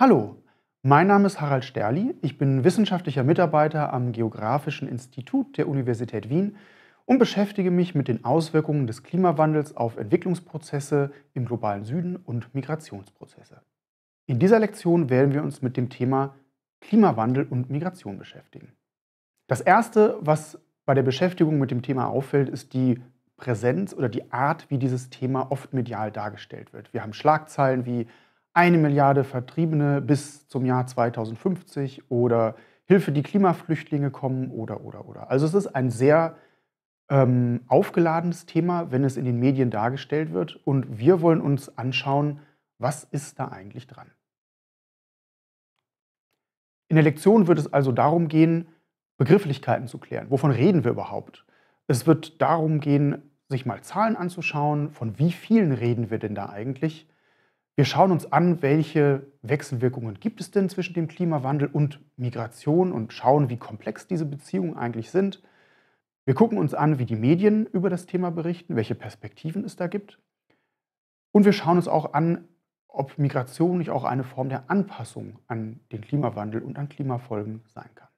Hallo, mein Name ist Harald Sterli, ich bin wissenschaftlicher Mitarbeiter am Geografischen Institut der Universität Wien und beschäftige mich mit den Auswirkungen des Klimawandels auf Entwicklungsprozesse im globalen Süden und Migrationsprozesse. In dieser Lektion werden wir uns mit dem Thema Klimawandel und Migration beschäftigen. Das Erste, was bei der Beschäftigung mit dem Thema auffällt, ist die Präsenz oder die Art, wie dieses Thema oft medial dargestellt wird. Wir haben Schlagzeilen wie eine Milliarde Vertriebene bis zum Jahr 2050 oder Hilfe, die Klimaflüchtlinge kommen oder, oder, oder. Also es ist ein sehr ähm, aufgeladenes Thema, wenn es in den Medien dargestellt wird. Und wir wollen uns anschauen, was ist da eigentlich dran. In der Lektion wird es also darum gehen, Begrifflichkeiten zu klären. Wovon reden wir überhaupt? Es wird darum gehen, sich mal Zahlen anzuschauen, von wie vielen reden wir denn da eigentlich? Wir schauen uns an, welche Wechselwirkungen gibt es denn zwischen dem Klimawandel und Migration und schauen, wie komplex diese Beziehungen eigentlich sind. Wir gucken uns an, wie die Medien über das Thema berichten, welche Perspektiven es da gibt. Und wir schauen uns auch an, ob Migration nicht auch eine Form der Anpassung an den Klimawandel und an Klimafolgen sein kann.